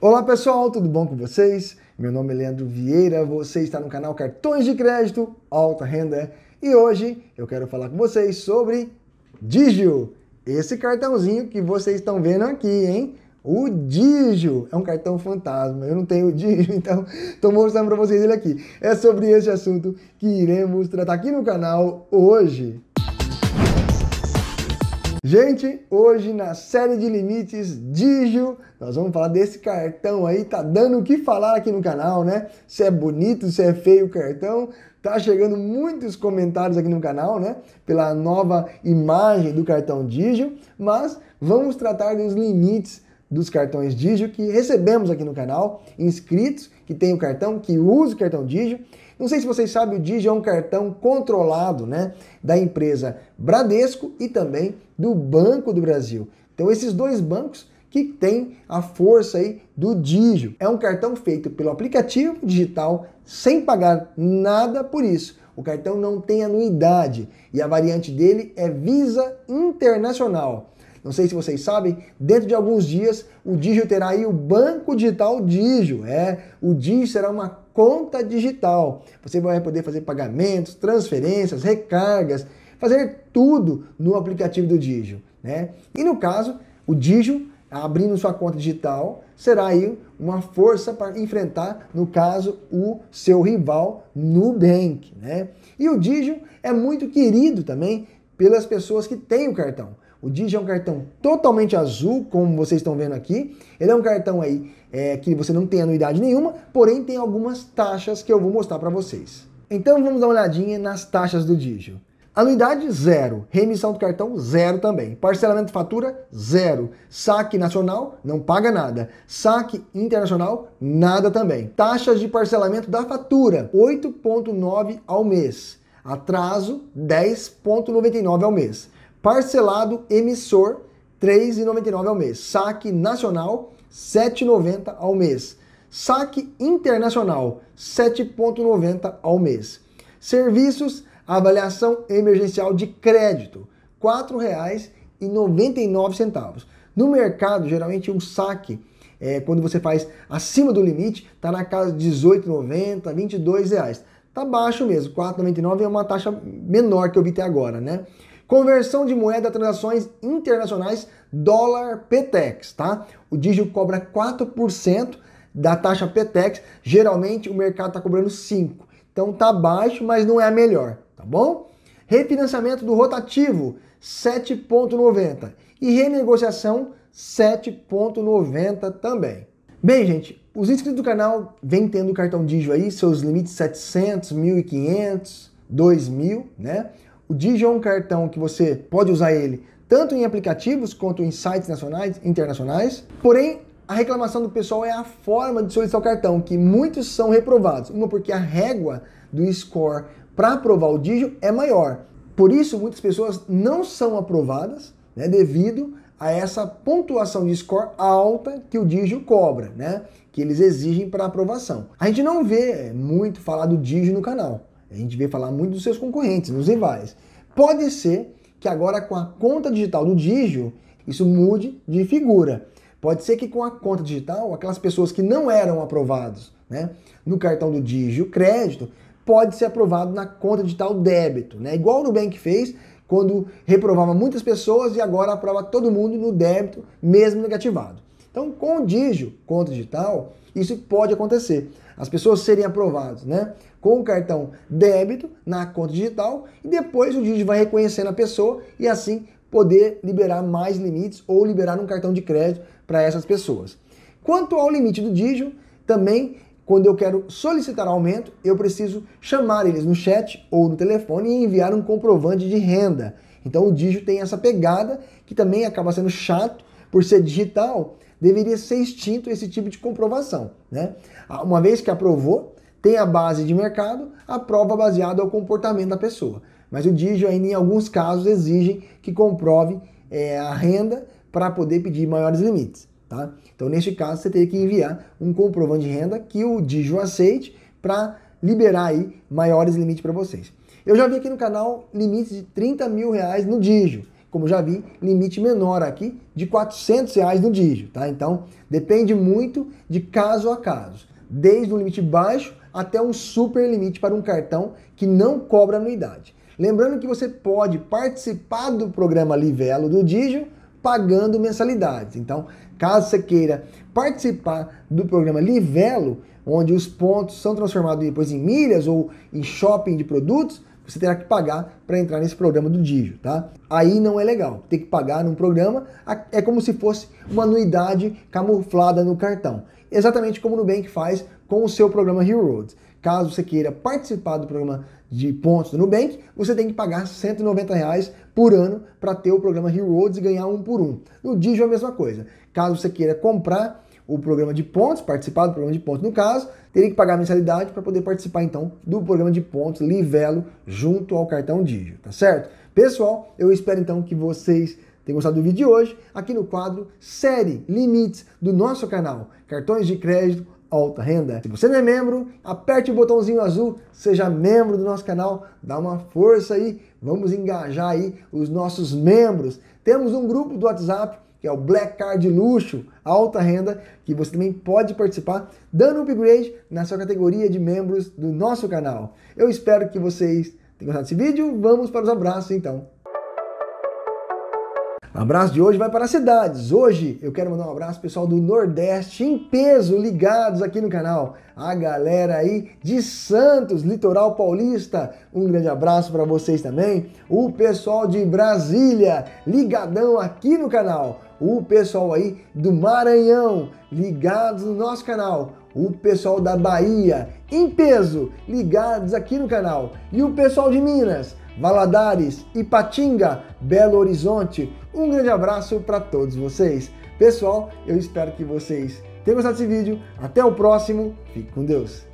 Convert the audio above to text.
Olá pessoal, tudo bom com vocês? Meu nome é Leandro Vieira, você está no canal Cartões de Crédito Alta Renda e hoje eu quero falar com vocês sobre Digio, esse cartãozinho que vocês estão vendo aqui, hein? O Digio é um cartão fantasma, eu não tenho o Digio, então estou mostrando para vocês ele aqui. É sobre esse assunto que iremos tratar aqui no canal hoje. Gente, hoje na série de limites Digio, nós vamos falar desse cartão aí, tá dando o que falar aqui no canal, né? Se é bonito, se é feio o cartão, tá chegando muitos comentários aqui no canal, né? Pela nova imagem do cartão Digio, mas vamos tratar dos limites dos cartões Digio que recebemos aqui no canal, inscritos que têm o cartão, que usam o cartão Digio não sei se vocês sabem, o Digi é um cartão controlado né, da empresa Bradesco e também do Banco do Brasil. Então esses dois bancos que tem a força aí do Digio. É um cartão feito pelo aplicativo digital sem pagar nada por isso. O cartão não tem anuidade e a variante dele é Visa Internacional. Não sei se vocês sabem, dentro de alguns dias o Digio terá aí o Banco Digital Digio. É, o Digio será uma conta digital. Você vai poder fazer pagamentos, transferências, recargas, fazer tudo no aplicativo do Digio. Né? E no caso, o Digio, abrindo sua conta digital, será aí uma força para enfrentar, no caso, o seu rival Nubank. Né? E o Digio é muito querido também pelas pessoas que têm o cartão. O Digi é um cartão totalmente azul, como vocês estão vendo aqui. Ele é um cartão aí é, que você não tem anuidade nenhuma, porém tem algumas taxas que eu vou mostrar para vocês. Então vamos dar uma olhadinha nas taxas do Digio. Anuidade zero, remissão do cartão zero também, parcelamento de fatura zero, saque nacional não paga nada, saque internacional nada também. Taxas de parcelamento da fatura 8.9 ao mês, atraso 10.99 ao mês. Parcelado emissor, R$ 3,99 ao mês. Saque nacional, R$ 7,90 ao mês. Saque internacional, R$ 7,90 ao mês. Serviços, avaliação emergencial de crédito, R$ 4,99. No mercado, geralmente, um saque, é, quando você faz acima do limite, está na casa de R$ 18,90, R$ 22,00. Está baixo mesmo, R$ 4,99 é uma taxa menor que eu vi até agora, né? Conversão de moeda, transações internacionais, dólar PTX, tá? O Digio cobra 4% da taxa PTX, geralmente o mercado está cobrando 5%. Então tá baixo, mas não é a melhor, tá bom? Refinanciamento do rotativo, 7,90. E renegociação, 7,90 também. Bem, gente, os inscritos do canal vêm tendo o cartão Digio aí, seus limites 700, 1.500, 2.000, né? O Digi é um cartão que você pode usar ele tanto em aplicativos quanto em sites nacionais, internacionais. Porém, a reclamação do pessoal é a forma de solicitar o cartão, que muitos são reprovados. Uma porque a régua do score para aprovar o Digio é maior. Por isso, muitas pessoas não são aprovadas né, devido a essa pontuação de score alta que o Digio cobra, né, que eles exigem para aprovação. A gente não vê muito falar do Digio no canal. A gente vê falar muito dos seus concorrentes, dos rivais. Pode ser que agora com a conta digital do Digio, isso mude de figura. Pode ser que com a conta digital, aquelas pessoas que não eram aprovados né, no cartão do Digio crédito, pode ser aprovado na conta digital débito. Né? Igual o Nubank fez quando reprovava muitas pessoas e agora aprova todo mundo no débito, mesmo negativado. Então, com o dígio conta digital, isso pode acontecer. As pessoas serem aprovadas, né? Com o cartão débito na conta digital e depois o dígio vai reconhecendo a pessoa e assim poder liberar mais limites ou liberar um cartão de crédito para essas pessoas. Quanto ao limite do dígio, também quando eu quero solicitar aumento, eu preciso chamar eles no chat ou no telefone e enviar um comprovante de renda. Então o dígio tem essa pegada que também acaba sendo chato por ser digital, deveria ser extinto esse tipo de comprovação. Né? Uma vez que aprovou, tem a base de mercado, a prova baseada ao comportamento da pessoa. Mas o Digio ainda em alguns casos exigem que comprove é, a renda para poder pedir maiores limites. Tá? Então, neste caso, você teria que enviar um comprovante de renda que o Digio aceite para liberar aí maiores limites para vocês. Eu já vi aqui no canal limites de 30 mil reais no Digio como já vi, limite menor aqui de R$ 400 reais no dígito, tá? Então, depende muito de caso a caso, desde um limite baixo até um super limite para um cartão que não cobra anuidade. Lembrando que você pode participar do programa Livelo do Digio pagando mensalidades. Então, caso você queira participar do programa Livelo, onde os pontos são transformados depois em milhas ou em shopping de produtos, você terá que pagar para entrar nesse programa do Digio, tá? Aí não é legal. Tem que pagar num programa, é como se fosse uma anuidade camuflada no cartão. Exatamente como o Nubank faz com o seu programa Hero Roads. Caso você queira participar do programa de pontos do Nubank, você tem que pagar R$ 190 reais por ano para ter o programa Hero Roads e ganhar um por um. No Digio é a mesma coisa. Caso você queira comprar o programa de pontos, participar do programa de pontos no caso, teria que pagar a mensalidade para poder participar então do programa de pontos Livelo junto ao cartão Digio, tá certo? Pessoal, eu espero então que vocês tenham gostado do vídeo de hoje, aqui no quadro Série Limites do nosso canal Cartões de Crédito Alta Renda. Se você não é membro, aperte o botãozinho azul, seja membro do nosso canal, dá uma força aí, vamos engajar aí os nossos membros. Temos um grupo do WhatsApp que é o Black Card Luxo, alta renda, que você também pode participar, dando um upgrade na sua categoria de membros do nosso canal. Eu espero que vocês tenham gostado desse vídeo. Vamos para os abraços então. Abraço de hoje vai para as cidades. Hoje eu quero mandar um abraço pessoal do Nordeste em peso, ligados aqui no canal. A galera aí de Santos, litoral paulista, um grande abraço para vocês também. O pessoal de Brasília, ligadão aqui no canal. O pessoal aí do Maranhão, ligados no nosso canal o pessoal da Bahia em peso, ligados aqui no canal, e o pessoal de Minas, Valadares, Ipatinga, Belo Horizonte. Um grande abraço para todos vocês. Pessoal, eu espero que vocês tenham gostado desse vídeo. Até o próximo. Fique com Deus.